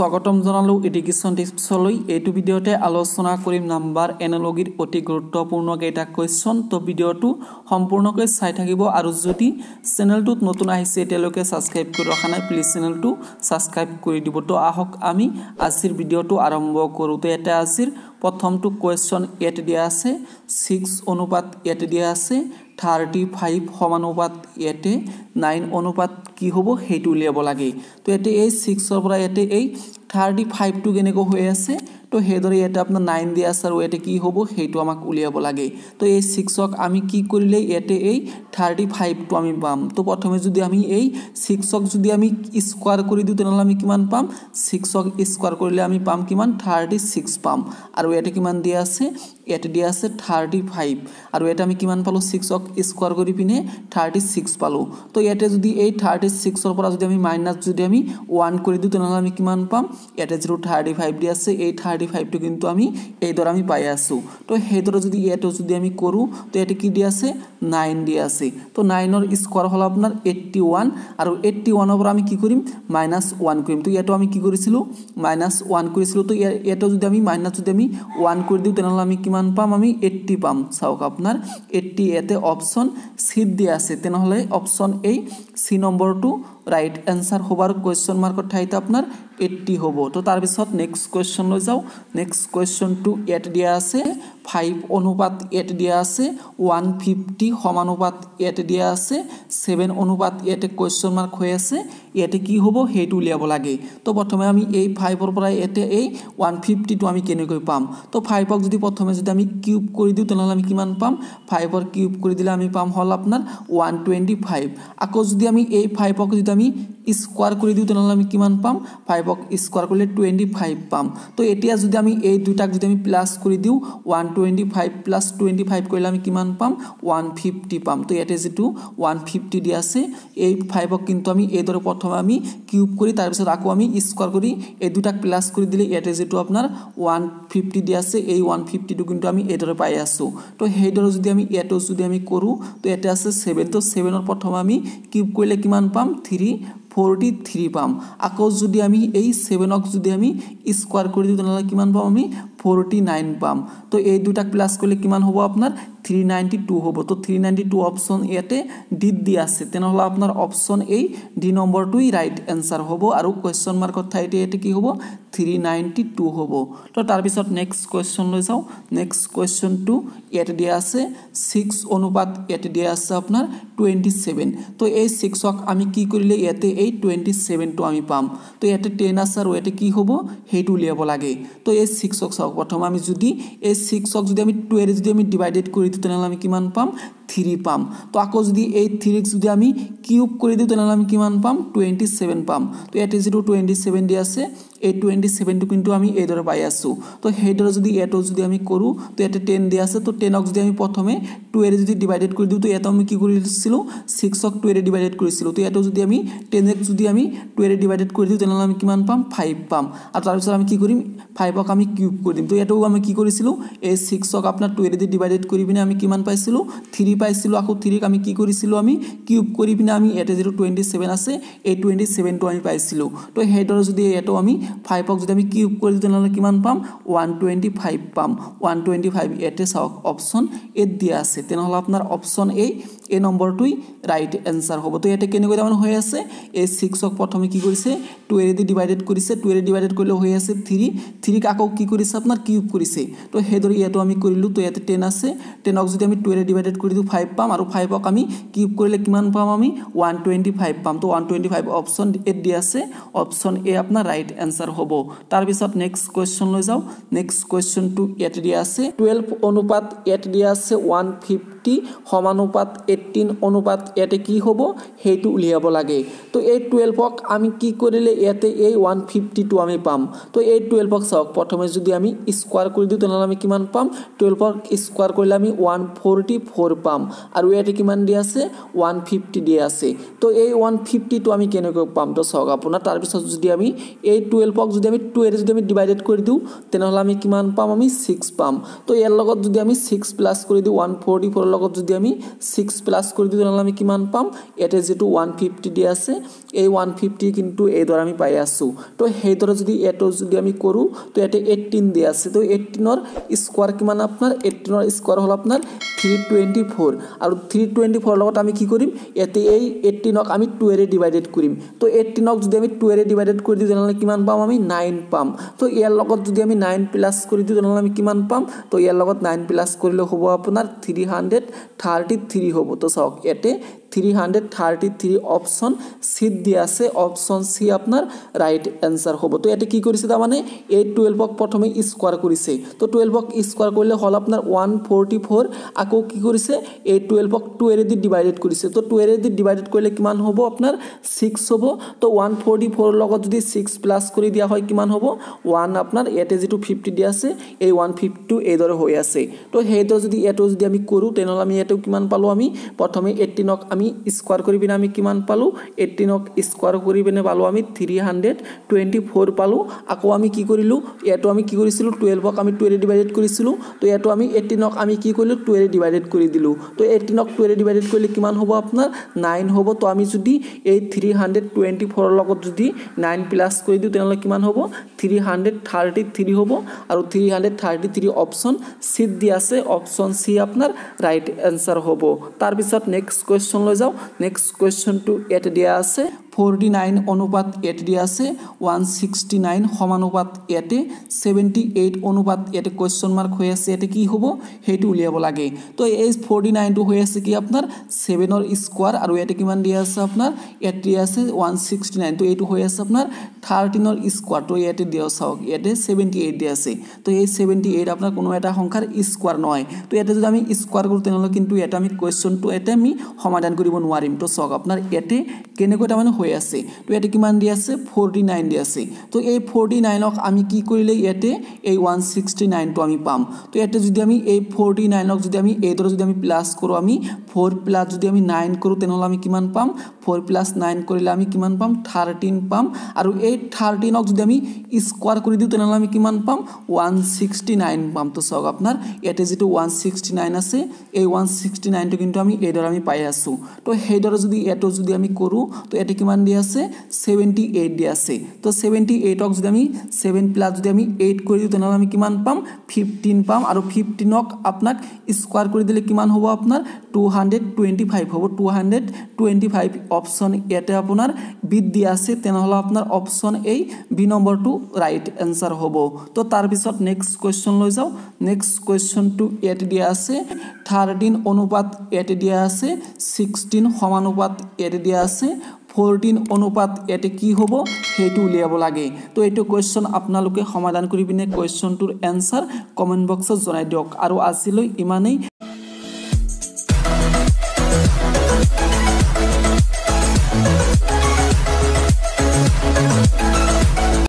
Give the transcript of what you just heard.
স্বাগতম জানালো ইডুকেশ্যন টিপছলৈ এইটো ভিডিঅ'তে আলোচনা কৰিম নাম্বাৰ এনলজিৰ অতি গুৰুত্বপূৰ্ণ কেইটা কুৱেশ্যন তো ভিডিঅ'টো সম্পূৰ্ণকৈ চাই থাকিব আৰু যদি চেনেলটোত নতুন আহিছে এতিয়ালৈকে ছাবস্ক্ৰাইব কৰি ৰখা নাই প্লিজ চেনেলটো ছাবস্ক্ৰাইব কৰি দিব তো আহক আমি আজিৰ ভিডিঅ'টো আৰম্ভ কৰোঁ তো এটা আজিৰ প্ৰথমটো কুৱেশ্যন এট দিয়া আছে ছিক্স অনুপাত এট দিয়া আছে থাৰ্টি ফাইভ সমানুপাত ইয়াতে নাইন অনুপাত কি হ'ব সেইটো উলিয়াব লাগে তো ইয়াতে এই ছিক্সৰ পৰা ইয়াতে এই থাৰ্টি ফাইভটো কেনেকৈ হৈ আছে তো সেইদৰে ইয়াতে আপোনাৰ নাইন দি আছে আৰু ইয়াতে কি হ'ব সেইটো আমাক উলিয়াব লাগে তো এই ছিক্সক আমি কি কৰিলে ইয়াতে এই থাৰ্টি ফাইভটো আমি পাম তো প্ৰথমে যদি আমি এই ছিক্সক যদি আমি স্কুৱাৰ কৰি দিওঁ তেনেহ'লে আমি কিমান পাম ছিক্সক স্কুৱাৰ কৰিলে আমি পাম কিমান থাৰ্টি ছিক্স পাম আৰু ইয়াতে কিমান দিয়া আছে ইয়াতে দিয়া আছে থাৰ্টি ফাইভ আৰু ইয়াতে আমি কিমান পালোঁ ছিক্সক স্কুৱাৰ কৰি পিনে থাৰ্টি ছিক্স পালোঁ তো ইয়াতে যদি এই থাৰ্টি ছিক্সৰ পৰা যদি আমি মাইনাছ যদি আমি ওৱান কৰি দিওঁ তেনেহ'লে আমি কিমান পাম ইয়াতে যিটো থাৰ্টি ফাইভ দি আছে এই থাৰ্টি ফাইভটো কিন্তু আমি এইদৰে আমি পাই আছোঁ তো সেইদৰে যদি ইয়াতো যদি আমি কৰোঁ তো ইয়াতে কি দি আছে নাইন দিয়ে আছে তো নাইনের স্কোয়ার হল আপনার এইট্টি ওয়ান আর এইট্টি ওয়ানের আমি কি করি মাইনাস ওয়ান করি তো ইয়াতেও আমি কি করেছিল মাইনাস ওয়ান করেছিল তো ইয়াতে যদি আমি মাইনাস যদি আমি ওয়ান করে দিই তাহলে আমি কি পাম আমি এইট্টি পাম চাওক আপনার এইট্টি এতে অপশন সি দিয়ে আছে তেনহলে অপশন এই সি নম্বরটু রাইট এনসার হবার কোয়েশন মার্কর ঠাইতে আপনার এইট্টি হব তো তারপর নেক্সট কোয়েশন লো যাও নেক্সট কোয়েশন টু এট দিয়ে আছে ফাইভ অনুপাত এট দিয়া আছে ওৱান ফিফটি সমানুপাত এট দিয়া আছে ছেভেন অনুপাত এট কুৱেশ্যন মাৰ্ক হৈ আছে ইয়াতে কি হ'ব সেইটো উলিয়াব লাগে তো প্ৰথমে আমি এই ফাইভৰ পৰা ইয়াতে এই ওৱান ফিফটিটো আমি কেনেকৈ পাম তো ফাইভক যদি প্ৰথমে যদি আমি কিউব কৰি দিওঁ তেনেহ'লে আমি কিমান পাম ফাইভৰ কিউব কৰি দিলে আমি পাম হ'ল আপোনাৰ ওৱান টুৱেণ্টি ফাইভ আকৌ যদি আমি এই ফাইভক যদি আমি স্কোৱাৰ কৰি দিওঁ তেনেহ'লে আমি কিমান পাম ফাইভক স্কোৱাৰ কৰিলে টুৱেণ্টি ফাইভ পাম তো এতিয়া যদি আমি এই দুটাক যদি আমি প্লাছ কৰি দিওঁ one twenty five plus twenty five কৰিলে আমি কিমান পাম ওৱান ফিফটি পাম তো ইয়াতে যিটো ওৱান ফিফটি দিয়া আছে এই ফাইভক কিন্তু আমি এইদৰে প্ৰথমে আমি কিউব কৰি তাৰপিছত আকৌ আমি স্কোৱাৰ কৰি এই দুটাক প্লাছ কৰি দিলে ইয়াতে যিটো আপোনাৰ ওৱান ফিফটি দি আছে এই ওৱান ফিফটিটো কিন্তু আমি এইদৰে পাই আছোঁ তো সেইদৰে যদি আমি ইয়াতো যদি আমি কৰোঁ তো ইয়াতে আছে ছেভেন তো ছেভেনৰ প্ৰথমে আমি কিউব কৰিলে কিমান পাম থ্ৰী ফৰ্টি থ্ৰী পাম আকৌ যদি আমি এই ছেভেনক যদি আমি স্কোৱাৰ কৰি দিওঁ তেনেহ'লে কিমান পাম আমি ফৰ্টি নাইন পাম তো এই দুটাক প্লাছ কৰিলে কিমান হ'ব আপোনাৰ থ্ৰী নাইণ্টি টু হ'ব তো থ্ৰী নাইণ্টি টু অপশ্যন ইয়াতে ডিত দি আছে তেনেহ'লে আপোনাৰ অপশ্যন এই ডি নম্বৰটোৱেই ৰাইট এনচাৰ হ'ব আৰু কুৱেশ্যন মাৰ্কৰ ঠাইতে ইয়াতে কি হ'ব থ্ৰী নাইণ্টি টু হ'ব তো তাৰপিছত নেক্সট কুৱেশ্যন লৈ চাওঁ নেক্সট কুৱেশ্যনটো ইয়াতে দিয়া আছে ছিক্স অনুপাত ইয়াতে দিয়া আছে আপোনাৰ টুৱেণ্টি ছেভেন তো এই ছিক্সক আমি কি কৰিলে ইয়াতে এই টুৱেণ্টি ছেভেনটো আমি পাম তো ইয়াতে টেন আছে আৰু ইয়াতে কি হ'ব সেইটো উলিয়াব লাগে তো এই ছিক্সক চাওক চাওক প্ৰথম আমি যদি এই ছিক্সক যদি আমি টুৱেৰে যদি আমি ডিভাইডেড কৰি দিওঁ তেনেহ'লে আমি কিমান পাম থ্ৰী পাম তো আকৌ যদি এই থ্ৰীক যদি আমি কিউব কৰি দিওঁ তেনেহ'লে আমি কিমান পাম টুৱেণ্টি ছেভেন পাম তো ইয়াতে যিটো টুৱেণ্টি ছেভেন দি আছে এই টুৱেণ্টি ছেভেনটো কিন্তু আমি এইদৰে পাই আছোঁ তো সেইদৰে যদি এটো যদি আমি কৰোঁ তো ইয়াতে টেন দিয়া আছে তো টেনক যদি আমি প্ৰথমে টুৱেৰে যদি ডিভাইডেড কৰি দিওঁ তো ইয়াতে আমি কি কৰিছিলোঁ ছিক্সক টুৱেৰে ডিভাইডেড কৰিছিলোঁ তো ইয়াতো যদি আমি টেনক যদি আমি টুৱেৰে ডিভাইডেড কৰি দিওঁ তেনেহ'লে আমি কিমান পাম ফাইভ পাম আৰু তাৰপিছত আমি কি কৰিম ফাইভক আমি কিউব কৰি দিম তো ইয়াতো আমি কি কৰিছিলোঁ এই ছিক্সক আপোনাৰ টুৱেৰে দি ডিভাইডেড কৰি পিনে আমি কিমান পাইছিলোঁ থ্ৰী পাইছিলোঁ আকৌ থ্ৰীক আমি কি কৰিছিলোঁ আমি কিউব কৰি পিনে আমি ইয়াতে যিটো টুৱেণ্টি ছেভেন আছে এই টুৱেণ্টি ছেভেনটো আমি পাইছিলোঁ তো সেইদৰে যদি ইয়াতো আমি ফাইভক যদি আমি কিউব কৰি দিওঁ তেনেহ'লে কিমান পাম ওৱান টুৱেণ্টি ফাইভ পাম ওৱান টুৱেণ্টি ফাইভ ইয়াতে চাওক অপশ্যন এত দিয়া আছে তেনেহ'লে আপোনাৰ অপশ্যন এ এই নম্বৰটোৱেই ৰাইট এনচাৰ হ'ব তো ইয়াতে কেনেকৈ তাৰমানে হৈ আছে এই ছিক্সক প্ৰথমে কি কৰিছে টুৱেৰেদি ডিভাইডেড কৰিছে টুৱেৰে ডিভাইডেড কৰিলে হৈ আছে থ্ৰী থ্ৰীক আকৌ কি কৰিছে আপোনাৰ কিউব কৰিছে তো সেইদৰে ইয়াতো আমি কৰিলোঁ তো ইয়াতে টেন আছে টেনক যদি আমি টুৱেৰে ডিভাইডেড কৰি দিওঁ ফাইভ পাম আৰু ফাইভক আমি কিউব কৰিলে কিমান পাম আমি ওৱান টুৱেণ্টি ফাইভ পাম তো ওৱান টুৱেণ্টি ফাইভ অপশ্যন এত দিয়া আছে অপশ্যন এ আপোনাৰ ৰাইট এনচাৰ এনসার হব তার বিষয় নেক্সট কোয়েশন লো যাও নেক্সট কোয়েশনটু এট দিয়া আছে টুয়েলভ অনুপাত এট দিয়া আছে ওয়ান ফিফটি সমানুপাত এইটিন অনুপাত এতে কি হব সেইটু উলিয়াব লাগে তো এই টুয়েলভক আমি কি করলে এতে এই ওয়ান ফিফটিটু আমি পাম তো এই টুয়েলভক চাও প্রথমে যদি আমি স্কোয়ার করে দিই তাহলে আমি কিমান পাম টুয়েলভক স্কোয়ার করলে আমি ওয়ান ফোরটি ফোর পাম আর ইয়াতে কিমান দিয়ে আছে ওয়ান ফিফটি দিয়ে আছে তো এই ওয়ান ফিফটিটু আমি কেনকে পাম তো চাও আপনার তারপর যদি আমি এই টুয়েলভ টুৱেলভক যদি আমি টুৱেলভ যদি আমি ডিভাইডেড কৰি দিওঁ তেনেহ'লে আমি কিমান পাম আমি ছিক্স পাম তো ইয়াৰ লগত যদি আমি ছিক্স প্লাছ কৰি দিওঁ ওৱান ফৰ্টি ফ'ৰৰ লগত যদি আমি ছিক্স প্লাছ কৰি দিওঁ তেনেহ'লে আমি কিমান পাম ইয়াতে যিটো ওৱান ফিফটি দি আছে এই ওৱান ফিফটি কিন্তু এইদৰে আমি পাই আছোঁ তো সেইদৰে যদি এইটো যদি আমি কৰোঁ তো ইয়াতে এইটিন দি আছে তো এইটিনৰ স্কোৱাৰ কিমান আপোনাৰ এইটিনৰ স্কোৱাৰ হ'ল আপোনাৰ থ্ৰী টুৱেণ্টি ফ'ৰ আৰু থ্ৰী টুৱেণ্টি ফ'ৰৰ লগত আমি কি কৰিম ইয়াতে এই এইটিনক আমি টুৱেৰে ডিভাইডেড কৰিম তো এইটিনক যদি আমি টুৱেৰে ডিভাইডেড কৰি দিওঁ তেনেহ'লে কিমান পাম পাম আমি নাইন পাম তো ইয়াৰ লগত যদি আমি নাইন প্লাছ কৰি দিওঁ তেনেহ'লে আমি কিমান পাম তো ইয়াৰ লগত নাইন প্লাছ কৰিলে হ'ব আপোনাৰ থ্ৰী হাণ্ড্ৰেড থাৰ্টি থ্ৰী হ'ব তো চাওক ইয়াতে three hundred thirty three option সিত দিয়ে আছে অপশন সি আপনার রাইট এনসার হব তো এটা কি করেছে তার মানে এই টুয়েলভক প্রথমে স্কোয়ার করেছে তো টুয়েলভক স্কোয়ার করলে হল আপনার ওয়ান ফোরটি ফোর আকো কি করেছে এই টুয়েলভক টুয়ের দি ডিভাইডেড করেছে তো টুয়ের দি ডিভাইডেড করলে কিমান হব আপনার সিক্স হব তো ওয়ান ফোরটি ফোর লগত যদি সিক্স প্লাস করে দেওয়া হয় কিমান হব ওয়ান আপনার এতে যেটু ফিফটি দিয়ে আছে এই ওয়ান ফিফটিও এইদরে হয়ে আছে তো সেইদরে যদি এটো যদি আমি করো তেনহলে আমি এটাও কিমান পালো আমি প্রথমে এইটিনক আমি আমি স্কোয়ার করি আমি কিমান পালো এইটিনক স্কোয়ার করি পিনে পালো আমি থ্রি হান্ড্রেড টুয়েন্টি ফোর পালো আকো আমি কি করিলো এটো আমি কি করেছিল টুয়েলভক আমি টুয়েলে ডিভাইডেড করেছিলো তো এটো আমি এইটিনক আমি কি করলো টুয়েলে ডিভাইডেড করে দিলো তো এইটিনক টুয়েলে ডিভাইডেড করলে কিমান হবো আপনার নাইন হব তো আমি যদি এই থ্রি হান্ড্রেড টুয়েন্টি ফোরের যদি নাইন প্লাস করে দিই তাহলে কিমান হব থ্রি হান্ড্রেড থার্টি থ্রি হব আর three hundred thirty three option C দিয়ে আছে অপশন সি আপনার রাইট অ্যান্সার হব তারপর নেক্সট কোয়েশন হৈ যাওঁ নেক্সট কুৱেশ্যনটো ইয়াতে দিয়া আছে ফৰ্টি নাইন অনুপাত এট দিয়া আছে ওৱান ছিক্সটি নাইন সমানুপাত এটে ছেভেণ্টি এইট অনুপাত ইয়াতে কুৱেশ্যন মাৰ্ক হৈ আছে ইয়াতে কি হ'ব সেইটো উলিয়াব লাগে তো এই ফৰ্টি নাইনটো হৈ আছে কি আপোনাৰ ছেভেনৰ স্কুৱাৰ আৰু ইয়াতে কিমান দিয়া আছে আপোনাৰ ইয়াত দিয়া আছে ওৱান ছিক্সটি নাইন তো এইটো হৈ আছে আপোনাৰ থাৰ্টিনৰ স্কুৱাৰ তো ইয়াতে দিয়া চাওক ইয়াতে ছেভেণ্টি এইট দিয়া আছে তো এই ছেভেণ্টি এইট আপোনাৰ কোনো এটা সংখ্যাৰ স্কুৱাৰ নহয় তো ইয়াতে যদি আমি স্কুৱাৰ কৰোঁ তেনেহ'লে কিন্তু ইয়াতে আমি কুৱেশ্যনটো ইয়াতে আমি সমাধান কৰিব নোৱাৰিম তো চাওক আপোনাৰ ইয়াতে কেনেকৈ তাৰমানে হৈ হৈ আছে তো ইয়াতে কিমান দি আছে ফৰ্টি নাইন দি আছে তো এই ফৰ্টি নাইনক আমি কি কৰিলে ইয়াতে এই ওৱান ছিক্সটি নাইনটো আমি পাম তো ইয়াতে যদি আমি এই ফৰ্টি নাইনক যদি আমি এইদৰে যদি আমি প্লাছ কৰোঁ আমি ফ'ৰ প্লাছ যদি আমি নাইন কৰোঁ তেনেহ'লে আমি কিমান পাম ফ'ৰ প্লাছ নাইন কৰিলে আমি কিমান পাম থাৰ্টিন পাম আৰু এই থাৰ্টিনক যদি আমি স্কোৱাৰ কৰি দিওঁ তেনেহ'লে আমি কিমান পাম ওৱান ছিক্সটি নাইন পাম তো চাওক আপোনাৰ ইয়াতে যিটো ওৱান ছিক্সটি নাইন আছে এই ওৱান ছিক্সটি নাইনটো কিন্তু আমি এইদৰে আমি পাই আছোঁ তো সেইদৰে যদি এইটো যদি আমি কৰোঁ তো ইয়াতে কিমান কিমান দি আছে ছেভেণ্টি এইট দিয়া আছে তো ছেভেণ্টি এইটক যদি আমি ছেভেন প্লাছ যদি আমি এইট কৰি দিওঁ তেনেহ'লে আমি কিমান পাম ফিফটিন পাম আৰু ফিফটিনক আপোনাক স্কুৱাৰ কৰি দিলে কিমান হ'ব আপোনাৰ টু হাণ্ড্ৰেড টুৱেণ্টি ফাইভ হ'ব two hundred twenty five option ইয়াতে আপোনাৰ বিত দিয়া আছে তেনেহ'লে আপোনাৰ অপশ্যন এই বি নম্বৰটো ৰাইট এনচাৰ হ'ব তো তাৰপিছত নেক্সট কুৱেশ্যন লৈ যাওঁ নেক্সট কুৱেশ্যনটো ইয়াতে দিয়া আছে থাৰ্টিন অনুপাত ইয়াতে দিয়া আছে ছিক্সটিন সমানুপাত ইয়াতে দিয়া আছে ফৰ্টিন অনুপাত ইয়াতে কি হ'ব সেইটো উলিয়াব লাগে তো এইটো কুৱেশ্যন আপোনালোকে সমাধান কৰি পিনে কুৱেশ্যনটোৰ এনচাৰ কমেণ্ট বক্সত জনাই দিয়ক আৰু আজিলৈ ইমানেই